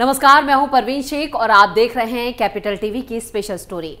नमस्कार मैं हूं परवीन शेख और आप देख रहे हैं कैपिटल टीवी की स्पेशल स्टोरी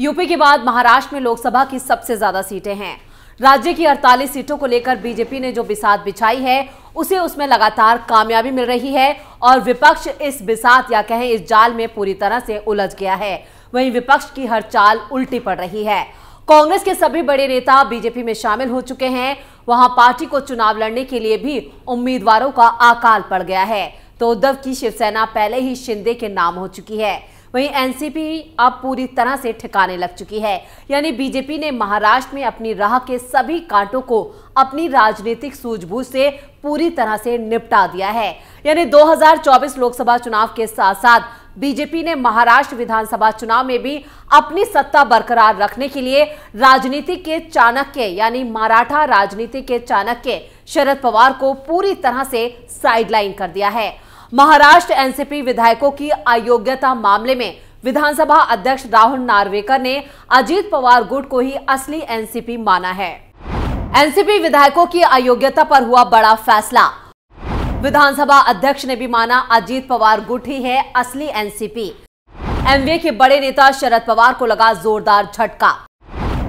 यूपी के बाद महाराष्ट्र में लोकसभा की सबसे ज्यादा सीटें हैं राज्य की 48 सीटों को लेकर बीजेपी ने जो बिसात बिछाई है उसे उसमें लगातार कामयाबी मिल रही है और विपक्ष इस बिसात या कहें इस जाल में पूरी तरह से उलझ गया है वहीं विपक्ष की हर चाल उल्टी पड़ रही है कांग्रेस के सभी बड़े नेता बीजेपी में शामिल हो चुके हैं वहां पार्टी को चुनाव लड़ने के लिए भी उम्मीदवारों का आकाल पड़ गया है तो उद्धव की शिवसेना पहले ही शिंदे के नाम हो चुकी है वहीं एनसीपी अब पूरी तरह से ठिकाने लग चुकी है यानी बीजेपी ने महाराष्ट्र में अपनी राह के सभी कांटों को अपनी राजनीतिक सूझबूझ से पूरी तरह से निपटा दिया है यानी 2024 लोकसभा चुनाव के साथ साथ बीजेपी ने महाराष्ट्र विधानसभा चुनाव में भी अपनी सत्ता बरकरार रखने के लिए राजनीति के चाणक्य यानी मराठा राजनीति के चाणक्य शरद पवार को पूरी तरह से साइडलाइन कर दिया है महाराष्ट्र एनसीपी विधायकों की अयोग्यता मामले में विधानसभा अध्यक्ष राहुल नार्वेकर ने अजीत पवार गुट को ही असली एनसीपी माना है एनसीपी विधायकों की अयोग्यता पर हुआ बड़ा फैसला विधानसभा अध्यक्ष ने भी माना अजीत पवार गुट ही है असली एनसीपी एमवीए के बड़े नेता शरद पवार को लगा जोरदार झटका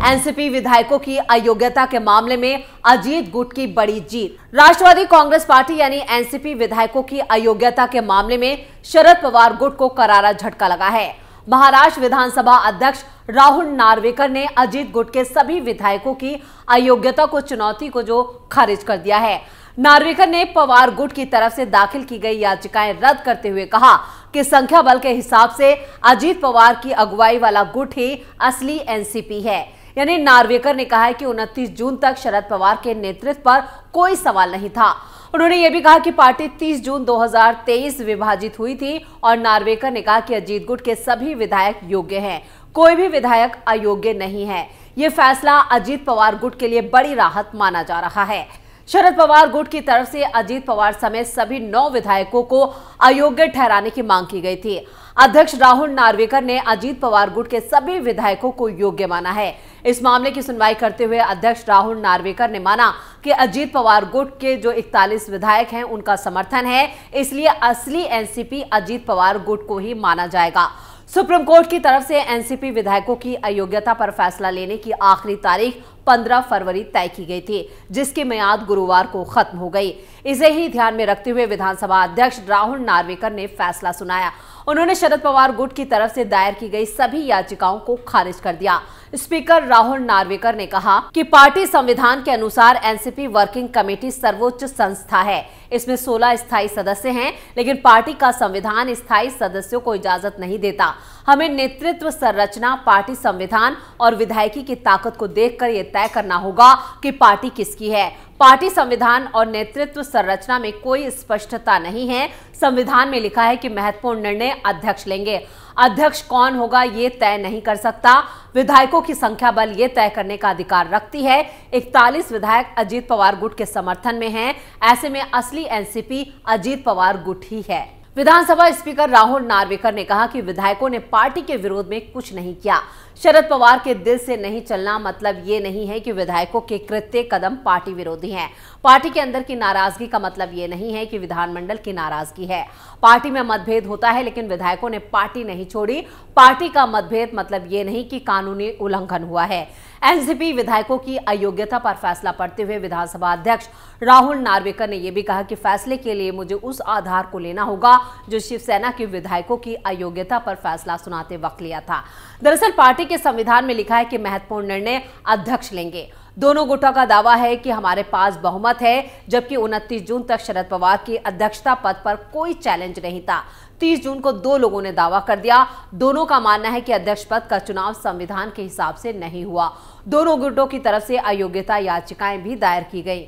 एनसीपी विधायकों की अयोग्यता के मामले में अजीत गुट की बड़ी जीत राष्ट्रवादी कांग्रेस पार्टी यानी एनसीपी विधायकों की अयोग्यता के मामले में शरद पवार गुट को करारा झटका लगा है महाराष्ट्र विधानसभा अध्यक्ष राहुल नार्वेकर ने अजीत गुट के सभी विधायकों की अयोग्यता को चुनौती को जो खारिज कर दिया है नार्वेकर ने पवार गुट की तरफ से दाखिल की गई याचिकाएं रद्द करते हुए कहा कि संख्या बल के हिसाब से अजीत पवार की अगुवाई वाला गुट ही असली एनसीपी है यानी नार्वेकर ने कहा है कि 29 जून तक शरद पवार के नेतृत्व पर कोई सवाल नहीं था उन्होंने ये भी कहा कि पार्टी 30 जून 2023 विभाजित हुई थी और नार्वेकर ने कहा कि अजीत गुट के सभी विधायक योग्य हैं कोई भी विधायक अयोग्य नहीं है ये फैसला अजीत पवार गुट के लिए बड़ी राहत माना जा रहा है शरद पवार गुट की तरफ से अजीत पवार समेत सभी नौ विधायकों को अयोग्य ठहराने की मांग की गई थी अध्यक्ष राहुल नार्वेकर ने अजीत पवार गुट के सभी विधायकों को योग्य माना है इस मामले की सुनवाई करते हुए अध्यक्ष राहुल नार्वेकर ने माना कि अजीत पवार गुट के जो 41 विधायक हैं उनका समर्थन है इसलिए असली एनसीपी अजीत पवार गुट को ही माना जाएगा सुप्रीम कोर्ट की तरफ से एनसीपी विधायकों की अयोग्यता पर फैसला लेने की आखिरी तारीख 15 फरवरी तय की गई थी जिसकी मियाद गुरुवार को खत्म हो गई इसे ही ध्यान में रखते हुए विधानसभा अध्यक्ष राहुल नार्वेकर ने फैसला सुनाया उन्होंने शरद पवार गुट की तरफ से दायर की गई सभी याचिकाओं को खारिज कर दिया स्पीकर राहुल नार्वेकर ने कहा कि पार्टी संविधान के अनुसार एनसीपी वर्किंग कमेटी सर्वोच्च संस्था है इसमें 16 स्थायी सदस्य हैं लेकिन पार्टी का संविधान स्थायी सदस्यों को इजाजत नहीं देता हमें नेतृत्व संरचना पार्टी संविधान और विधायकी की ताकत को देख यह तय करना होगा कि पार्टी किसकी है पार्टी संविधान और नेतृत्व संरचना में कोई स्पष्टता नहीं है संविधान में लिखा है कि महत्वपूर्ण निर्णय अध्यक्ष लेंगे अध्यक्ष कौन होगा ये तय नहीं कर सकता विधायकों की संख्या बल ये तय करने का अधिकार रखती है 41 विधायक अजीत पवार गुट के समर्थन में हैं ऐसे में असली एनसीपी अजीत पवार गुट ही है विधानसभा स्पीकर राहुल नार्वेकर ने कहा कि विधायकों ने पार्टी के विरोध में कुछ नहीं किया शरद पवार के दिल से नहीं चलना मतलब ये नहीं है कि विधायकों के कृत्य कदम पार्टी विरोधी हैं पार्टी के अंदर की नाराजगी का मतलब ये नहीं है कि विधानमंडल की नाराजगी है पार्टी में मतभेद होता है लेकिन विधायकों ने पार्टी नहीं छोड़ी पार्टी का मतभेद मतलब ये नहीं कि कानूनी उल्लंघन हुआ है एनसीपी विधायकों की अयोग्यता पर फैसला पड़ते हुए विधानसभा अध्यक्ष राहुल नार्वेकर ने यह भी कहा कि फैसले के लिए मुझे उस आधार को लेना होगा जो शिवसेना के विधायकों की अयोग्यता पर फैसला सुनाते वक्त लिया था दरअसल पार्टी पार्टी के संविधान में लिखा है कि महत्वपूर्ण निर्णय अध्यक्ष लेंगे दोनों गुटों का दावा है कि हमारे पास बहुमत है जबकि 29 जून तक शरद पवार की अध्यक्षता पद पर कोई चैलेंज नहीं था 30 जून को दो लोगों ने दावा कर दिया दोनों का मानना है कि अध्यक्ष पद का चुनाव संविधान के हिसाब से नहीं हुआ दोनों गुटों की तरफ से अयोग्यता याचिकाएं भी दायर की गई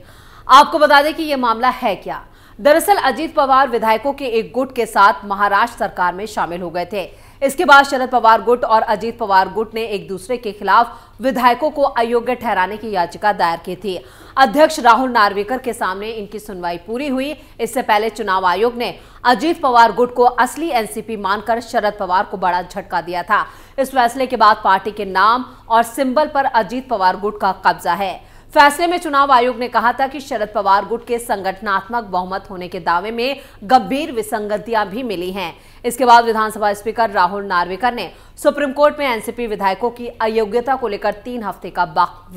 आपको बता दें कि यह मामला है क्या दरअसल अजीत पवार विधायकों के एक गुट के साथ महाराष्ट्र सरकार में शामिल हो गए थे इसके बाद शरद पवार गुट और अजीत पवार गुट ने एक दूसरे के खिलाफ विधायकों को अयोग्य ठहराने की याचिका दायर की थी अध्यक्ष राहुल नार्वेकर के सामने इनकी सुनवाई पूरी हुई इससे पहले चुनाव आयोग ने अजीत पवार गुट को असली एनसीपी मानकर शरद पवार को बड़ा झटका दिया था इस फैसले के बाद पार्टी के नाम और सिंबल पर अजीत पवार गुट का कब्जा है फैसले में चुनाव आयोग ने कहा था कि शरद पवार गुट के संगठनात्मक बहुमत होने के दावे में गंभीर विसंगतियां भी मिली हैं इसके बाद विधानसभा स्पीकर राहुल नार्वेकर ने सुप्रीम कोर्ट में एनसीपी विधायकों की अयोग्यता को लेकर तीन हफ्ते का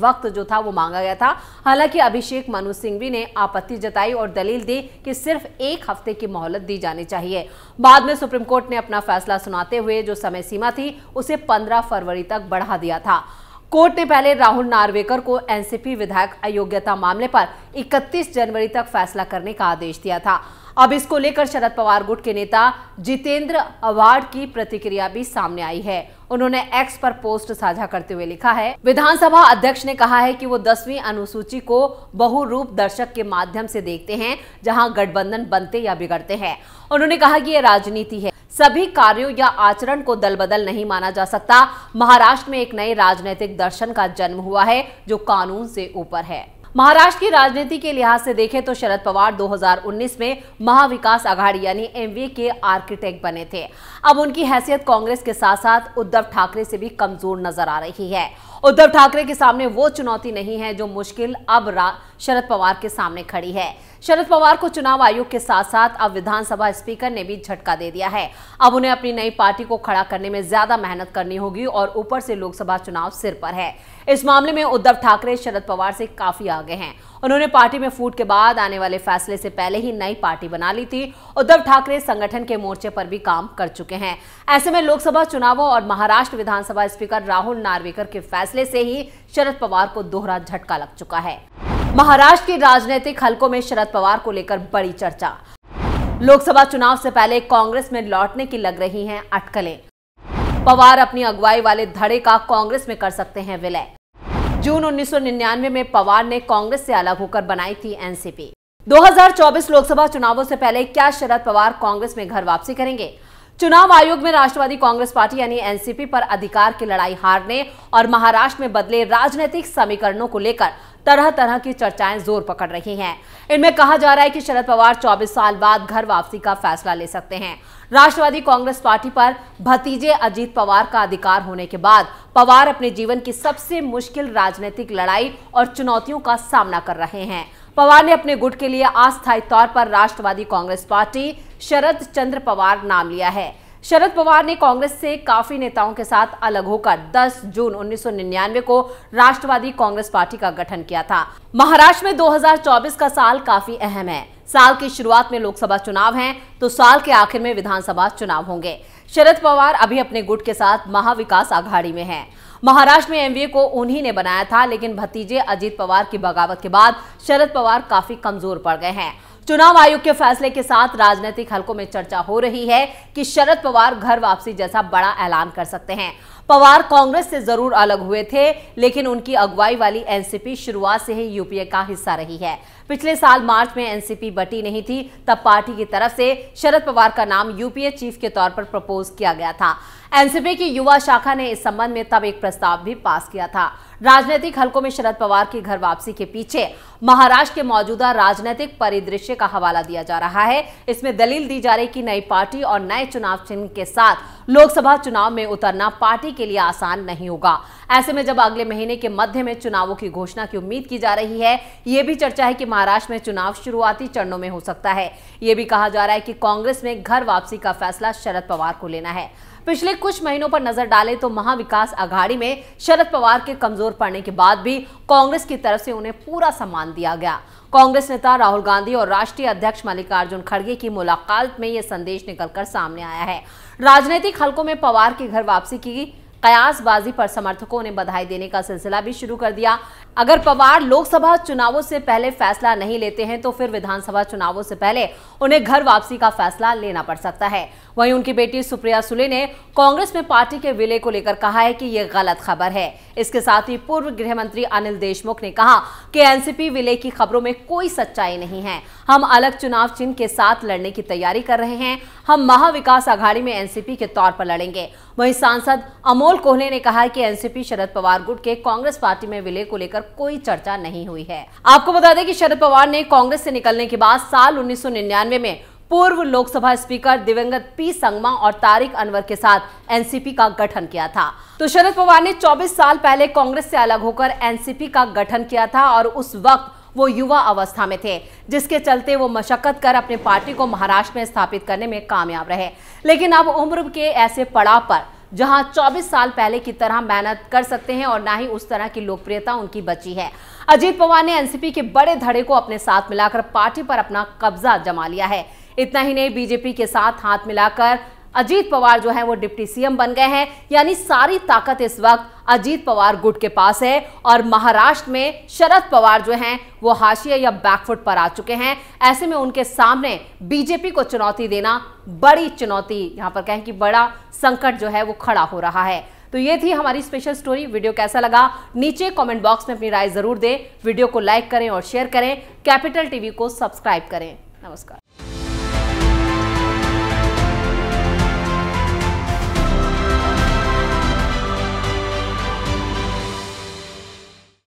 वक्त जो था वो मांगा गया था हालांकि अभिषेक मनु सिंघवी ने आपत्ति जताई और दलील दी कि सिर्फ एक हफ्ते की मोहलत दी जानी चाहिए बाद में सुप्रीम कोर्ट ने अपना फैसला सुनाते हुए जो समय सीमा थी उसे पंद्रह फरवरी तक बढ़ा दिया था कोर्ट ने पहले राहुल नार्वेकर को एनसीपी विधायक अयोग्यता मामले पर 31 जनवरी तक फैसला करने का आदेश दिया था अब इसको लेकर शरद पवार गुट के नेता जितेंद्र अवार्ड की प्रतिक्रिया भी सामने आई है उन्होंने एक्स पर पोस्ट साझा करते हुए लिखा है विधानसभा अध्यक्ष ने कहा है कि वो दसवीं अनुसूची को बहुरूप दर्शक के माध्यम से देखते हैं जहां गठबंधन बनते या बिगड़ते हैं उन्होंने कहा कि ये राजनीति है सभी कार्यों या आचरण को दल बदल नहीं माना जा सकता महाराष्ट्र में एक नए राजनीतिक दर्शन का जन्म हुआ है जो कानून से ऊपर है महाराष्ट्र की राजनीति के लिहाज से देखें तो शरद पवार 2019 में महाविकास आघाड़ी यानी एमवीए के आर्किटेक्ट बने थे अब उनकी हैसियत कांग्रेस के साथ साथ उद्धव ठाकरे से भी कमजोर नजर आ रही है उद्धव ठाकरे के सामने वो चुनौती नहीं है जो मुश्किल अब शरद पवार के सामने खड़ी है शरद पवार को चुनाव आयोग के साथ साथ अब विधानसभा स्पीकर ने भी झटका दे दिया है अब उन्हें अपनी नई पार्टी को खड़ा करने में ज्यादा मेहनत करनी होगी और ऊपर से लोकसभा चुनाव सिर पर है इस मामले में उद्धव ठाकरे शरद पवार से काफी आगे हैं उन्होंने पार्टी में फूट के बाद आने वाले फैसले से पहले ही नई पार्टी बना ली थी उद्धव ठाकरे संगठन के मोर्चे पर भी काम कर चुके हैं ऐसे में लोकसभा चुनावों और महाराष्ट्र विधानसभा स्पीकर राहुल नार्वेकर के फैसले से ही शरद पवार को दोहरा झटका लग चुका है महाराष्ट्र के राजनीतिक हलकों में शरद पवार को लेकर बड़ी चर्चा लोकसभा चुनाव से पहले कांग्रेस में लौटने की लग रही हैं अटकलें पवार अपनी अगुवाई वाले धड़े का कांग्रेस में कर सकते हैं विलय जून उन्नीस में पवार ने कांग्रेस से अलग होकर बनाई थी एनसीपी 2024 लोकसभा चुनावों से पहले क्या शरद पवार कांग्रेस में घर वापसी करेंगे चुनाव आयोग में राष्ट्रवादी कांग्रेस पार्टी यानी एनसीपी पर अधिकार की लड़ाई हारने और महाराष्ट्र में बदले राजनीतिक समीकरणों को लेकर तरह तरह की चर्चाएं जोर पकड़ रही हैं इनमें कहा जा रहा है कि शरद पवार 24 साल बाद घर वापसी का फैसला ले सकते हैं राष्ट्रवादी कांग्रेस पार्टी पर भतीजे अजीत पवार का अधिकार होने के बाद पवार अपने जीवन की सबसे मुश्किल राजनीतिक लड़ाई और चुनौतियों का सामना कर रहे हैं पवार ने अपने गुट के लिए अस्थायी तौर पर राष्ट्रवादी कांग्रेस पार्टी शरद चंद्र पवार नाम लिया है शरद पवार ने कांग्रेस से काफी नेताओं के साथ अलग होकर 10 जून 1999 को राष्ट्रवादी कांग्रेस पार्टी का गठन किया था महाराष्ट्र में 2024 का साल काफी अहम है साल की शुरुआत में लोकसभा चुनाव हैं तो साल के आखिर में विधानसभा चुनाव होंगे शरद पवार अभी अपने गुट के साथ महाविकास आघाड़ी में हैं। महाराष्ट्र में एमवीए को उन्हीं ने बनाया था लेकिन भतीजे अजीत पवार की बगावत के बाद शरद पवार काफी कमजोर पड़ गए हैं चुनाव आयोग के फैसले के साथ राजनीतिक हलकों में चर्चा हो रही है कि शरद पवार घर वापसी जैसा बड़ा ऐलान कर सकते हैं पवार कांग्रेस से जरूर अलग हुए थे लेकिन उनकी अगुवाई वाली एनसीपी शुरुआत से ही यूपीए का हिस्सा रही है पिछले साल मार्च में एनसीपी बटी नहीं थी तब पार्टी की तरफ से शरद पवार का नाम यूपीए चीफ के तौर पर प्रपोज किया गया था एनसीपी की युवा शाखा ने इस संबंध में तब एक प्रस्ताव भी पास किया था राजनीतिक हलकों में शरद पवार की घर वापसी के पीछे महाराष्ट्र के मौजूदा राजनीतिक परिदृश्य का हवाला दिया जा रहा है इसमें दलील दी जा रही कि नई पार्टी और नए चुनाव चिन्ह के साथ लोकसभा चुनाव में उतरना पार्टी के लिए आसान नहीं होगा ऐसे में जब अगले महीने के मध्य में चुनावों की घोषणा की उम्मीद की जा रही है ये भी चर्चा है कि महाराष्ट्र में चुनाव शुरुआती चरणों में हो सकता है ये भी कहा जा रहा है कि कांग्रेस में घर वापसी का फैसला शरद पवार को लेना है पिछले कुछ महीनों पर नजर डालें तो महाविकास आघाड़ी में शरद पवार के कमजोर पड़ने के बाद भी कांग्रेस की तरफ से उन्हें पूरा सम्मान दिया गया कांग्रेस नेता राहुल गांधी और राष्ट्रीय अध्यक्ष मल्लिकार्जुन खड़गे की मुलाकात में यह संदेश निकलकर सामने आया है राजनीतिक हलकों में पवार के घर वापसी की कयासबाजी पर समर्थकों ने बधाई देने का सिलसिला भी शुरू कर दिया अगर पवार लोकसभा चुनावों से पहले फैसला नहीं लेते हैं तो फिर विधानसभा चुनावों से पहले उन्हें घर वापसी का फैसला लेना पड़ सकता है वहीं उनकी बेटी सुप्रिया सुले ने कांग्रेस में पार्टी के विलय को लेकर कहा है कि यह गलत खबर है इसके साथ ही पूर्व गृह मंत्री अनिल देशमुख ने कहा कि एनसीपी विलय की खबरों में कोई सच्चाई नहीं है हम अलग चुनाव चिन्ह के साथ लड़ने की तैयारी कर रहे हैं हम महाविकास आघाड़ी में एनसीपी के तौर पर लड़ेंगे वहीं सांसद अमोल कोहले ने कहा कि एनसीपी शरद पवार गुट के कांग्रेस पार्टी में विलय को लेकर कोई चर्चा नहीं हुई है आपको बता दें कि शरद पवार ने कांग्रेस से निकलने के बाद साल 1999 में पूर्व लोकसभा स्पीकर दिवंगत पी संगमा और तारिक अनवर के साथ एनसीपी का गठन किया था तो शरद पवार ने 24 साल पहले कांग्रेस से अलग होकर एनसीपी का गठन किया था और उस वक्त वो युवा अवस्था में थे जिसके चलते वो मशक्कत कर अपने पार्टी को महाराष्ट्र में स्थापित करने में कामयाब रहे लेकिन अब उम्र के ऐसे पड़ाव पर जहां 24 साल पहले की तरह मेहनत कर सकते हैं और ना ही उस तरह की लोकप्रियता उनकी बची है अजीत पवार ने एनसीपी के बड़े धड़े को अपने साथ मिलाकर पार्टी पर अपना कब्जा जमा लिया है इतना ही नहीं बीजेपी के साथ हाथ मिलाकर अजीत पवार जो है वो डिप्टी सीएम बन गए हैं यानी सारी ताकत इस वक्त अजीत पवार गुट के पास है और महाराष्ट्र में शरद पवार जो हैं वो हाशिए या बैकफुट पर आ चुके हैं ऐसे में उनके सामने बीजेपी को चुनौती देना बड़ी चुनौती यहां पर कहें कि बड़ा संकट जो है वो खड़ा हो रहा है तो ये थी हमारी स्पेशल स्टोरी वीडियो कैसा लगा नीचे कमेंट बॉक्स में अपनी राय जरूर दें वीडियो को लाइक करें और शेयर करें कैपिटल टीवी को सब्सक्राइब करें नमस्कार